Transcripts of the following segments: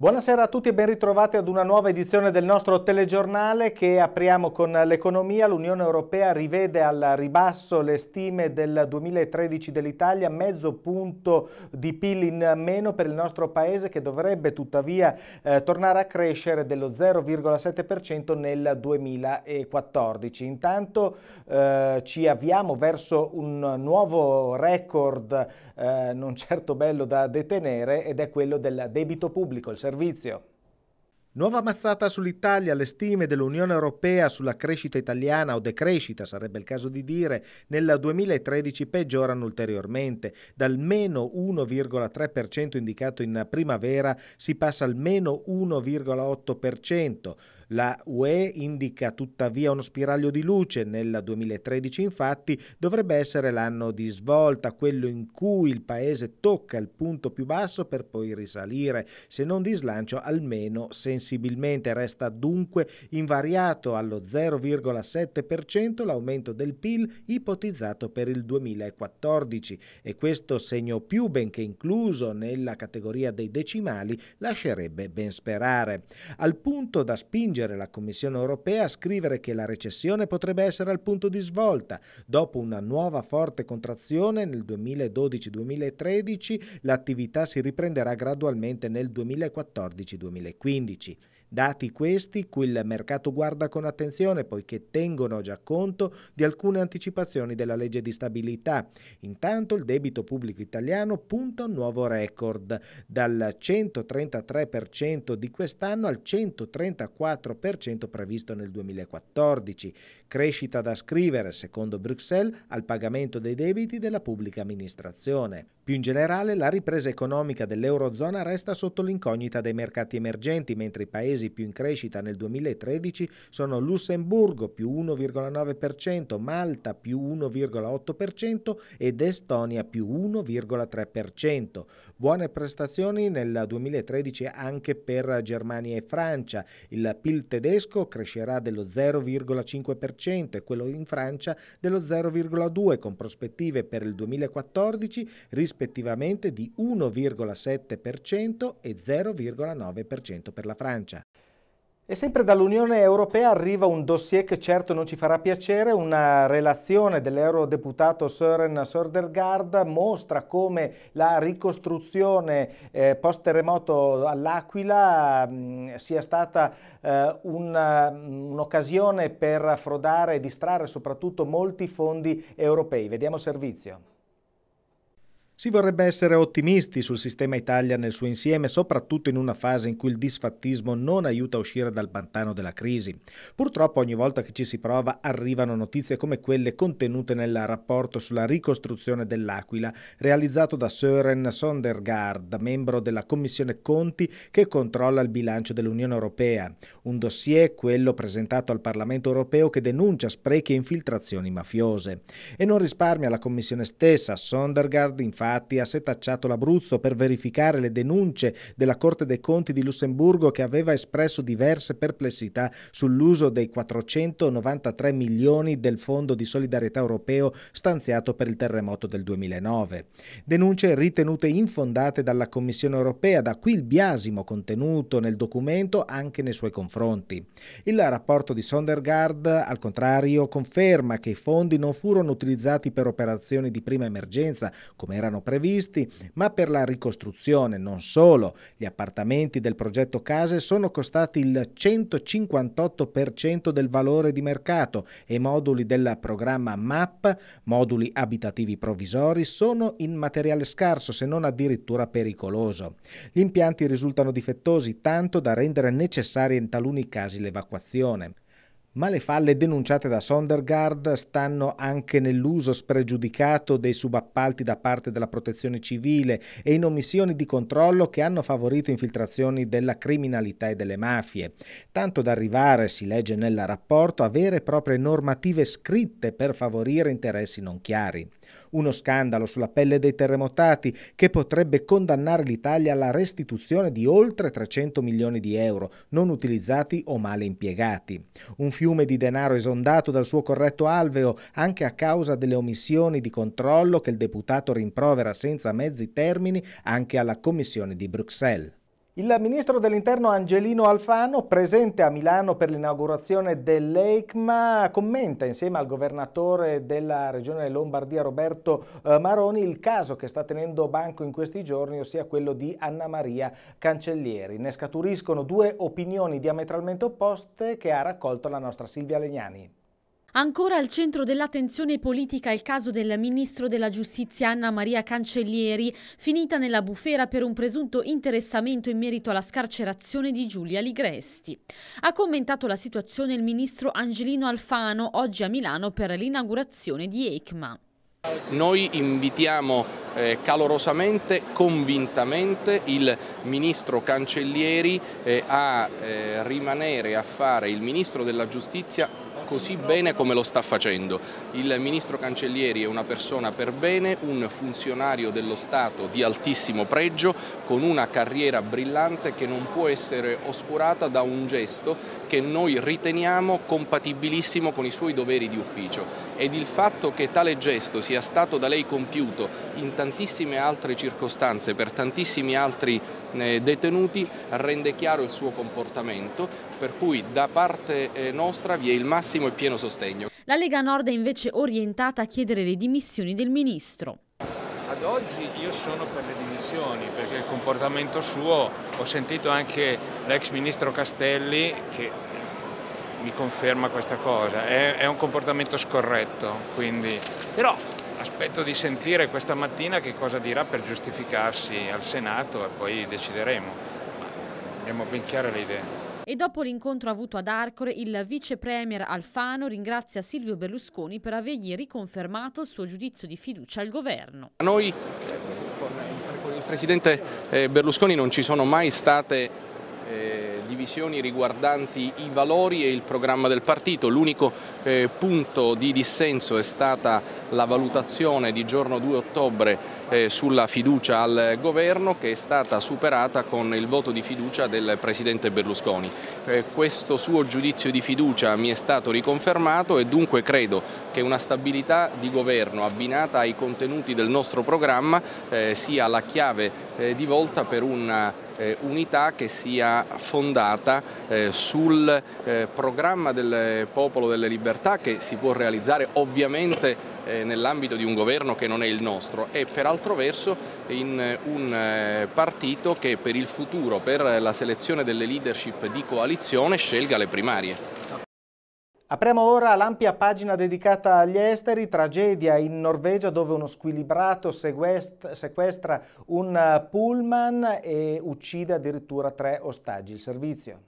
Buonasera a tutti e ben ritrovati ad una nuova edizione del nostro telegiornale che apriamo con l'economia. L'Unione Europea rivede al ribasso le stime del 2013 dell'Italia, mezzo punto di PIL in meno per il nostro paese che dovrebbe tuttavia eh, tornare a crescere dello 0,7% nel 2014. Intanto eh, ci avviamo verso un nuovo record eh, non certo bello da detenere ed è quello del debito pubblico. Il servizio. Nuova mazzata sull'Italia, le stime dell'Unione Europea sulla crescita italiana o decrescita, sarebbe il caso di dire, nel 2013 peggiorano ulteriormente. Dal meno 1,3% indicato in primavera si passa al meno 1,8%. La UE indica tuttavia uno spiraglio di luce. Nel 2013 infatti dovrebbe essere l'anno di svolta, quello in cui il Paese tocca il punto più basso per poi risalire, se non di slancio almeno sensibilmente. Resta dunque invariato allo 0,7% l'aumento del PIL ipotizzato per il 2014 e questo segno più benché incluso nella categoria dei decimali lascerebbe ben sperare. Al punto da spingere spingere la Commissione europea a scrivere che la recessione potrebbe essere al punto di svolta. Dopo una nuova forte contrazione nel 2012-2013, l'attività si riprenderà gradualmente nel 2014-2015. Dati questi, cui il mercato guarda con attenzione poiché tengono già conto di alcune anticipazioni della legge di stabilità. Intanto il debito pubblico italiano punta un nuovo record, dal 133% di quest'anno al 134% previsto nel 2014. Crescita da scrivere, secondo Bruxelles, al pagamento dei debiti della pubblica amministrazione. Più in generale, la ripresa economica dell'Eurozona resta sotto l'incognita dei mercati emergenti, mentre i paesi più in crescita nel 2013 sono Lussemburgo più 1,9%, Malta più 1,8% ed Estonia più 1,3%. Buone prestazioni nel 2013 anche per Germania e Francia. Il PIL tedesco crescerà dello 0,5% e quello in Francia dello 0,2% con prospettive per il 2014 rispetto rispettivamente di 1,7% e 0,9% per la Francia. E sempre dall'Unione Europea arriva un dossier che certo non ci farà piacere, una relazione dell'eurodeputato Søren Sordergaard mostra come la ricostruzione eh, post terremoto all'Aquila mh, mm, sia stata eh, mm, un'occasione per frodare e distrarre soprattutto molti fondi europei. Vediamo servizio. Si vorrebbe essere ottimisti sul sistema Italia nel suo insieme, soprattutto in una fase in cui il disfattismo non aiuta a uscire dal pantano della crisi. Purtroppo ogni volta che ci si prova arrivano notizie come quelle contenute nel rapporto sulla ricostruzione dell'Aquila, realizzato da Søren Sondergaard, membro della Commissione Conti che controlla il bilancio dell'Unione Europea. Un dossier, quello presentato al Parlamento Europeo, che denuncia sprechi e infiltrazioni mafiose. E non risparmia la Commissione stessa, Sondergaard infatti infatti ha setacciato l'Abruzzo per verificare le denunce della Corte dei Conti di Lussemburgo che aveva espresso diverse perplessità sull'uso dei 493 milioni del Fondo di solidarietà europeo stanziato per il terremoto del 2009. Denunce ritenute infondate dalla Commissione europea, da qui il biasimo contenuto nel documento anche nei suoi confronti. Il rapporto di Sondergaard, al contrario, conferma che i fondi non furono utilizzati per operazioni di prima emergenza, come erano erano previsti, ma per la ricostruzione non solo. Gli appartamenti del progetto Case sono costati il 158% del valore di mercato e i moduli del programma MAP, moduli abitativi provvisori, sono in materiale scarso se non addirittura pericoloso. Gli impianti risultano difettosi tanto da rendere necessaria in taluni casi l'evacuazione. Ma le falle denunciate da Sondergaard stanno anche nell'uso spregiudicato dei subappalti da parte della protezione civile e in omissioni di controllo che hanno favorito infiltrazioni della criminalità e delle mafie, tanto da arrivare, si legge nel rapporto, a vere e proprie normative scritte per favorire interessi non chiari. Uno scandalo sulla pelle dei terremotati che potrebbe condannare l'Italia alla restituzione di oltre 300 milioni di euro non utilizzati o male impiegati. Un fiume fiume di denaro esondato dal suo corretto alveo anche a causa delle omissioni di controllo che il deputato rimprovera senza mezzi termini anche alla Commissione di Bruxelles. Il ministro dell'interno Angelino Alfano, presente a Milano per l'inaugurazione dell'EICMA, commenta insieme al governatore della regione Lombardia Roberto eh, Maroni il caso che sta tenendo banco in questi giorni, ossia quello di Anna Maria Cancellieri. Ne scaturiscono due opinioni diametralmente opposte che ha raccolto la nostra Silvia Legnani. Ancora al centro dell'attenzione politica il caso del ministro della giustizia Anna Maria Cancellieri, finita nella bufera per un presunto interessamento in merito alla scarcerazione di Giulia Ligresti. Ha commentato la situazione il ministro Angelino Alfano, oggi a Milano per l'inaugurazione di ECMA. Noi invitiamo eh, calorosamente, convintamente il ministro Cancellieri eh, a eh, rimanere a fare il ministro della giustizia così bene come lo sta facendo. Il ministro Cancellieri è una persona per bene, un funzionario dello Stato di altissimo pregio, con una carriera brillante che non può essere oscurata da un gesto che noi riteniamo compatibilissimo con i suoi doveri di ufficio ed il fatto che tale gesto sia stato da lei compiuto in tantissime altre circostanze per tantissimi altri eh, detenuti rende chiaro il suo comportamento per cui da parte eh, nostra vi è il massimo e pieno sostegno. La Lega Nord è invece orientata a chiedere le dimissioni del Ministro. Ad oggi io sono per le dimissioni perché il comportamento suo, ho sentito anche l'ex ministro Castelli che mi conferma questa cosa, è, è un comportamento scorretto, quindi... però aspetto di sentire questa mattina che cosa dirà per giustificarsi al Senato e poi decideremo, Ma abbiamo ben chiare le idee. E dopo l'incontro avuto ad Arcore, il vice premier Alfano ringrazia Silvio Berlusconi per avergli riconfermato il suo giudizio di fiducia al governo. A noi, con il presidente eh, Berlusconi, non ci sono mai state eh, divisioni riguardanti i valori e il programma del partito. L'unico eh, punto di dissenso è stata la valutazione di giorno 2 ottobre eh, sulla fiducia al governo che è stata superata con il voto di fiducia del Presidente Berlusconi. Eh, questo suo giudizio di fiducia mi è stato riconfermato e dunque credo che una stabilità di governo abbinata ai contenuti del nostro programma eh, sia la chiave di volta per una unità che sia fondata sul programma del Popolo delle Libertà che si può realizzare ovviamente eh, nell'ambito di un governo che non è il nostro e per altro verso in eh, un eh, partito che per il futuro, per la selezione delle leadership di coalizione scelga le primarie. Apriamo ora l'ampia pagina dedicata agli esteri, tragedia in Norvegia dove uno squilibrato sequestra un pullman e uccide addirittura tre ostaggi. Il servizio.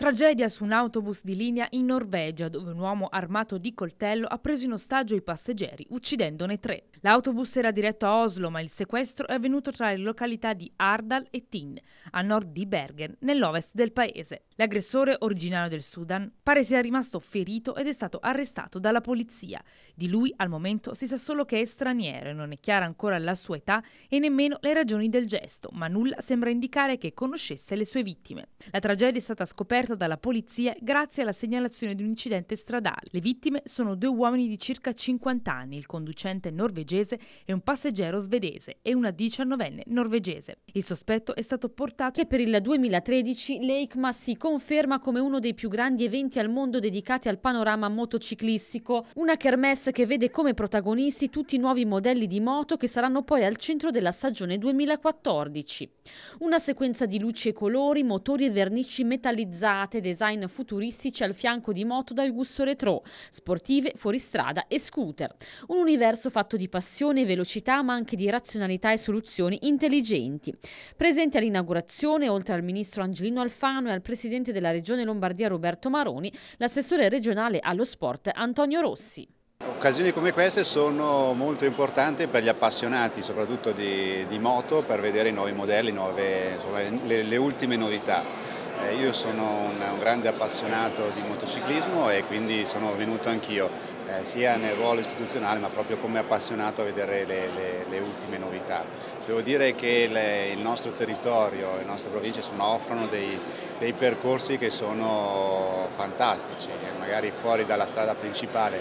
Tragedia su un autobus di linea in Norvegia, dove un uomo armato di coltello ha preso in ostaggio i passeggeri, uccidendone tre. L'autobus era diretto a Oslo, ma il sequestro è avvenuto tra le località di Ardal e Tin, a nord di Bergen, nell'ovest del paese. L'aggressore, originario del Sudan, pare sia rimasto ferito ed è stato arrestato dalla polizia. Di lui al momento si sa solo che è straniero e non è chiara ancora la sua età e nemmeno le ragioni del gesto, ma nulla sembra indicare che conoscesse le sue vittime. La tragedia è stata scoperta effettuata dalla polizia grazie alla segnalazione di un incidente stradale. Le vittime sono due uomini di circa 50 anni, il conducente norvegese e un passeggero svedese e una 19enne norvegese. Il sospetto è stato portato che per il 2013 l'EICMA si conferma come uno dei più grandi eventi al mondo dedicati al panorama motociclistico, una kermesse che vede come protagonisti tutti i nuovi modelli di moto che saranno poi al centro della stagione 2014. Una sequenza di luci e colori, motori e vernici metallizzati serate, design futuristici al fianco di moto dal gusto retro, sportive, fuoristrada e scooter. Un universo fatto di passione e velocità, ma anche di razionalità e soluzioni intelligenti. Presente all'inaugurazione, oltre al ministro Angelino Alfano e al presidente della regione Lombardia Roberto Maroni, l'assessore regionale allo sport Antonio Rossi. Occasioni come queste sono molto importanti per gli appassionati, soprattutto di, di moto, per vedere i nuovi modelli, nuove, insomma, le, le ultime novità. Eh, io sono un, un, grande appassionato di motociclismo e quindi sono venuto anch'io, eh, sia nel ruolo istituzionale ma proprio come appassionato a vedere le, le, le ultime novità. Devo dire che le, il nostro territorio, le nostre province sono, offrono dei, dei, percorsi che sono fantastici, eh, magari fuori dalla strada principale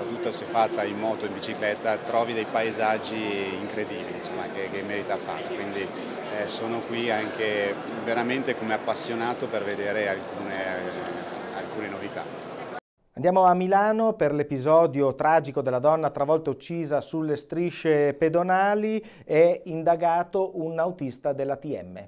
soprattutto se fatta in moto, in bicicletta, trovi dei paesaggi incredibili insomma, che, che, merita fare. Quindi eh, sono qui anche veramente come appassionato per vedere alcune, alcune novità. Andiamo a Milano per l'episodio tragico della donna travolta uccisa sulle strisce pedonali. È indagato un autista della TM.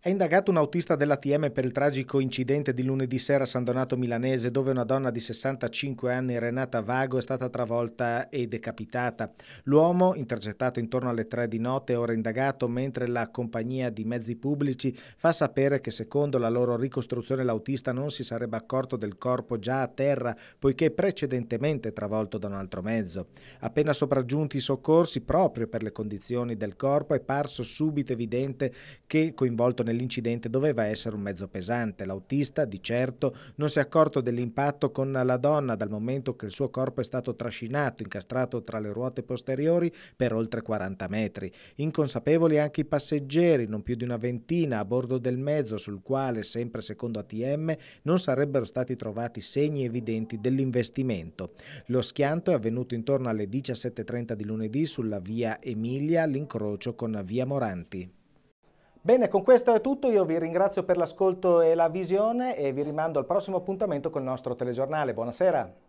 È indagato un autista dell'ATM per il tragico incidente di lunedì sera a San Donato Milanese dove una donna di 65 anni, Renata Vago, è stata travolta e decapitata. L'uomo, intercettato intorno alle 3 di notte, è ora indagato mentre la compagnia di mezzi pubblici fa sapere che secondo la loro ricostruzione l'autista non si sarebbe accorto del corpo già a terra poiché precedentemente travolto da un altro mezzo. Appena sopraggiunti i soccorsi, proprio per le condizioni del corpo, è parso subito evidente che coinvolto nell'incidente doveva essere un mezzo pesante. L'autista, di certo, non si è accorto dell'impatto con la donna dal momento che il suo corpo è stato trascinato, incastrato tra le ruote posteriori per oltre 40 metri. Inconsapevoli anche i passeggeri, non più di una ventina, a bordo del mezzo sul quale, sempre secondo ATM, non sarebbero stati trovati segni evidenti dell'investimento. Lo schianto è avvenuto intorno alle 17.30 di lunedì sulla via Emilia all'incrocio con via Moranti. Bene, con questo è tutto, io vi ringrazio per l'ascolto e la visione e vi rimando al prossimo appuntamento con il nostro telegiornale. Buonasera.